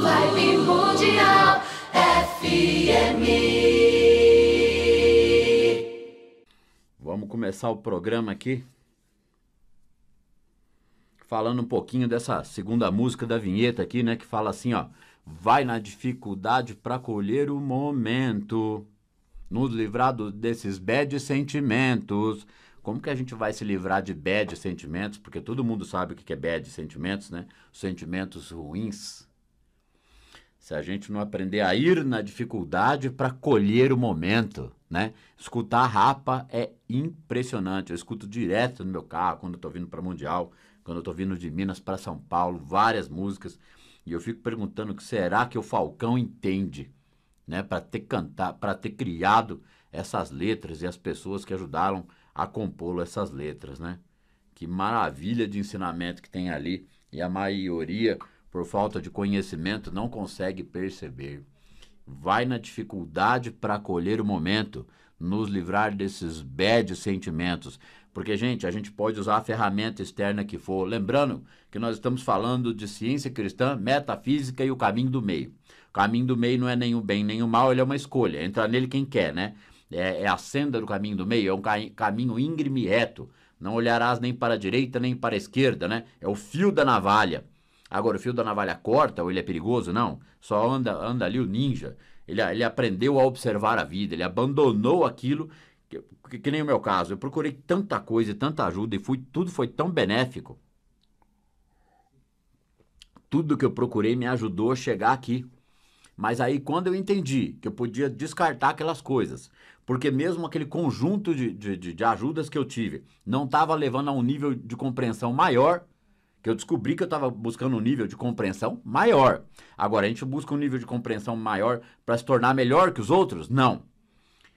Vibe Mundial FM. Vamos começar o programa aqui falando um pouquinho dessa segunda música da vinheta aqui, né, que fala assim, ó: Vai na dificuldade para colher o momento, nos livrar desses bad sentimentos. Como que a gente vai se livrar de bad sentimentos? Porque todo mundo sabe o que é bad sentimentos, né? Sentimentos ruins, se a gente não aprender a ir na dificuldade para colher o momento, né? Escutar rapa é impressionante. Eu escuto direto no meu carro quando eu tô vindo para Mundial, quando eu tô vindo de Minas para São Paulo, várias músicas. E eu fico perguntando o que será que o Falcão entende, né, para ter cantar, para ter criado essas letras e as pessoas que ajudaram a compô-lo essas letras, né? Que maravilha de ensinamento que tem ali e a maioria por falta de conhecimento, não consegue perceber. Vai na dificuldade para acolher o momento, nos livrar desses bad sentimentos. Porque, gente, a gente pode usar a ferramenta externa que for. Lembrando que nós estamos falando de ciência cristã, metafísica e o caminho do meio. O caminho do meio não é nenhum bem, nem o mal, ele é uma escolha. Entra nele quem quer, né? É, é a senda do caminho do meio, é um caminho íngreme e reto. Não olharás nem para a direita nem para a esquerda, né? É o fio da navalha. Agora, o fio da navalha corta ou ele é perigoso? Não. Só anda, anda ali o ninja. Ele, ele aprendeu a observar a vida, ele abandonou aquilo, que, que, que nem o meu caso. Eu procurei tanta coisa, tanta ajuda e fui, tudo foi tão benéfico. Tudo que eu procurei me ajudou a chegar aqui. Mas aí, quando eu entendi que eu podia descartar aquelas coisas, porque mesmo aquele conjunto de, de, de ajudas que eu tive não estava levando a um nível de compreensão maior, que eu descobri que eu estava buscando um nível de compreensão maior. Agora, a gente busca um nível de compreensão maior para se tornar melhor que os outros? Não.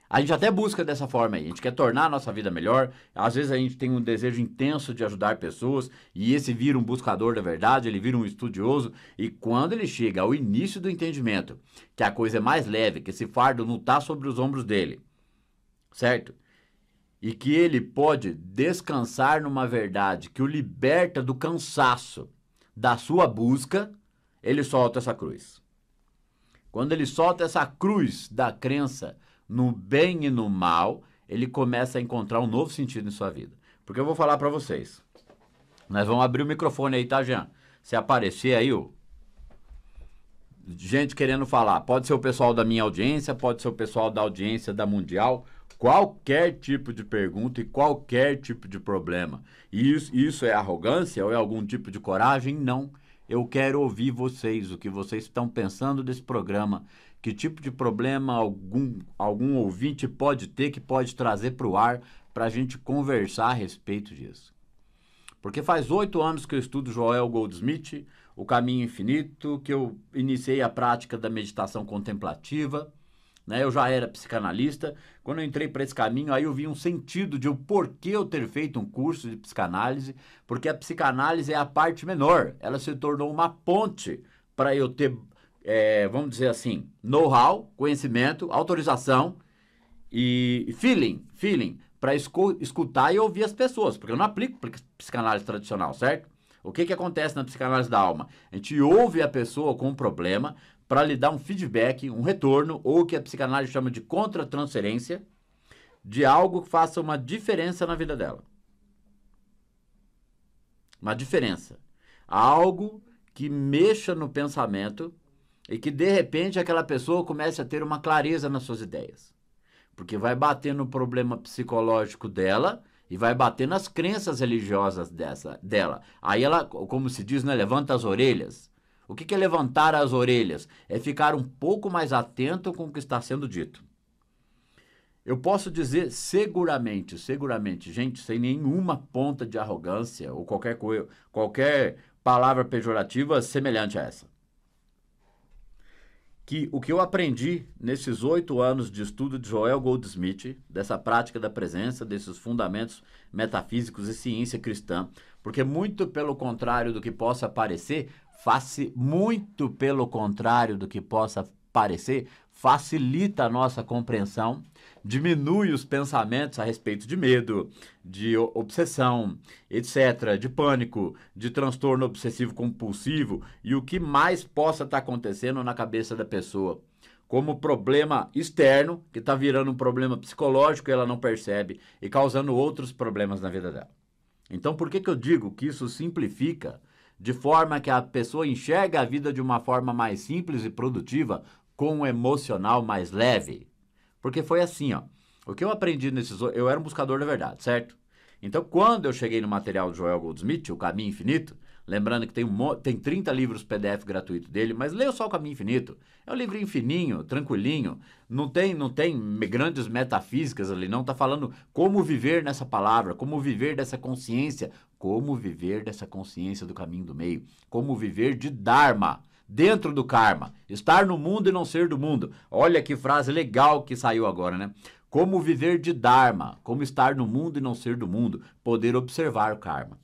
A gente até busca dessa forma aí, a gente quer tornar a nossa vida melhor, às vezes a gente tem um desejo intenso de ajudar pessoas e esse vira um buscador da verdade, ele vira um estudioso e quando ele chega ao início do entendimento, que a coisa é mais leve, que esse fardo não está sobre os ombros dele, certo? e que ele pode descansar numa verdade que o liberta do cansaço da sua busca, ele solta essa cruz. Quando ele solta essa cruz da crença no bem e no mal, ele começa a encontrar um novo sentido em sua vida. Porque eu vou falar para vocês. Nós vamos abrir o microfone aí, tá, Jean? Se aparecer aí, ó, gente querendo falar. Pode ser o pessoal da minha audiência, pode ser o pessoal da audiência da Mundial, qualquer tipo de pergunta e qualquer tipo de problema. E isso, isso é arrogância ou é algum tipo de coragem? Não. Eu quero ouvir vocês, o que vocês estão pensando desse programa. Que tipo de problema algum, algum ouvinte pode ter que pode trazer para o ar para a gente conversar a respeito disso? Porque faz oito anos que eu estudo Joel Goldsmith, O Caminho Infinito, que eu iniciei a prática da meditação contemplativa né? Eu já era psicanalista. Quando eu entrei para esse caminho, aí eu vi um sentido de o um porquê eu ter feito um curso de psicanálise, porque a psicanálise é a parte menor. Ela se tornou uma ponte para eu ter, é, vamos dizer assim, know-how, conhecimento, autorização e feeling, feeling para escutar e ouvir as pessoas, porque eu não aplico psicanálise tradicional, certo? O que, que acontece na psicanálise da alma? A gente ouve a pessoa com um problema, para lhe dar um feedback, um retorno, ou o que a psicanálise chama de contratransferência, de algo que faça uma diferença na vida dela. Uma diferença. Algo que mexa no pensamento e que de repente aquela pessoa comece a ter uma clareza nas suas ideias. Porque vai bater no problema psicológico dela e vai bater nas crenças religiosas dessa, dela. Aí ela, como se diz, né, levanta as orelhas o que é levantar as orelhas? É ficar um pouco mais atento com o que está sendo dito. Eu posso dizer seguramente, seguramente, gente, sem nenhuma ponta de arrogância ou qualquer, coisa, qualquer palavra pejorativa semelhante a essa. Que o que eu aprendi nesses oito anos de estudo de Joel Goldsmith, dessa prática da presença, desses fundamentos metafísicos e ciência cristã, porque muito pelo contrário do que possa parecer, Face, muito pelo contrário do que possa parecer, facilita a nossa compreensão, diminui os pensamentos a respeito de medo, de obsessão, etc., de pânico, de transtorno obsessivo compulsivo e o que mais possa estar tá acontecendo na cabeça da pessoa. Como problema externo, que está virando um problema psicológico e ela não percebe, e causando outros problemas na vida dela. Então, por que, que eu digo que isso simplifica? de forma que a pessoa enxerga a vida de uma forma mais simples e produtiva, com um emocional mais leve. Porque foi assim, ó. O que eu aprendi nesses. Eu era um buscador da verdade, certo? Então, quando eu cheguei no material do Joel Goldsmith, O Caminho Infinito, lembrando que tem, um, tem 30 livros PDF gratuito dele, mas leia só O Caminho Infinito. É um livro fininho, tranquilinho, não tem, não tem grandes metafísicas ali, não. Está falando como viver nessa palavra, como viver dessa consciência como viver dessa consciência do caminho do meio? Como viver de Dharma? dentro do karma, estar no mundo e não ser do mundo. Olha que frase legal que saiu agora, né? Como viver de Dharma, como estar no mundo e não ser do mundo, poder observar o karma.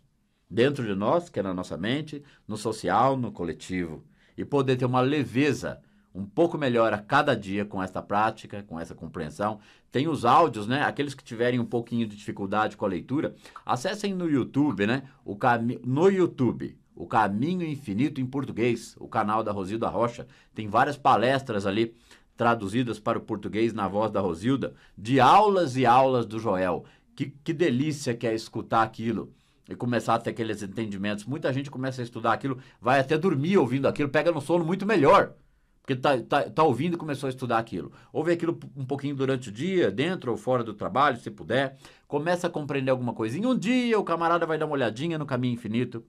Dentro de nós, que é na nossa mente, no social, no coletivo. E poder ter uma leveza um pouco melhor a cada dia com essa prática, com essa compreensão. Tem os áudios, né? Aqueles que tiverem um pouquinho de dificuldade com a leitura, acessem no YouTube, né? O cami... No YouTube, o Caminho Infinito em Português, o canal da Rosilda Rocha. Tem várias palestras ali traduzidas para o português na voz da Rosilda, de aulas e aulas do Joel. Que, que delícia que é escutar aquilo e começar a ter aqueles entendimentos. Muita gente começa a estudar aquilo, vai até dormir ouvindo aquilo, pega no sono muito melhor. Porque está tá, tá ouvindo e começou a estudar aquilo. Ouve aquilo um pouquinho durante o dia, dentro ou fora do trabalho, se puder. Começa a compreender alguma coisinha. Um dia o camarada vai dar uma olhadinha no caminho infinito.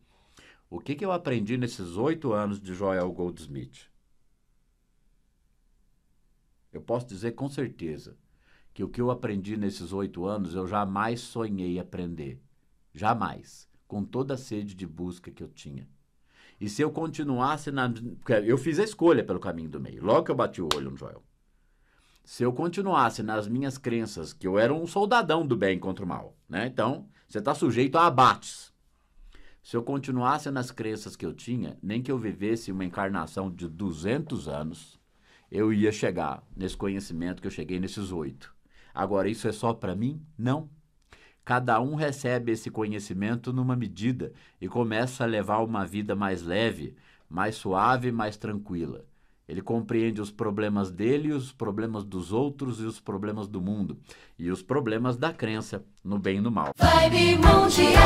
O que, que eu aprendi nesses oito anos de Joel Goldsmith? Eu posso dizer com certeza que o que eu aprendi nesses oito anos eu jamais sonhei aprender. Jamais. Com toda a sede de busca que eu tinha. E se eu continuasse na. Eu fiz a escolha pelo caminho do meio, logo que eu bati o olho no Joel. Se eu continuasse nas minhas crenças, que eu era um soldadão do bem contra o mal, né? Então, você está sujeito a abates. Se eu continuasse nas crenças que eu tinha, nem que eu vivesse uma encarnação de 200 anos, eu ia chegar nesse conhecimento que eu cheguei nesses oito. Agora, isso é só para mim? Não. Cada um recebe esse conhecimento numa medida e começa a levar uma vida mais leve, mais suave, mais tranquila. Ele compreende os problemas dele, os problemas dos outros e os problemas do mundo. E os problemas da crença no bem e no mal. Vibe mundial.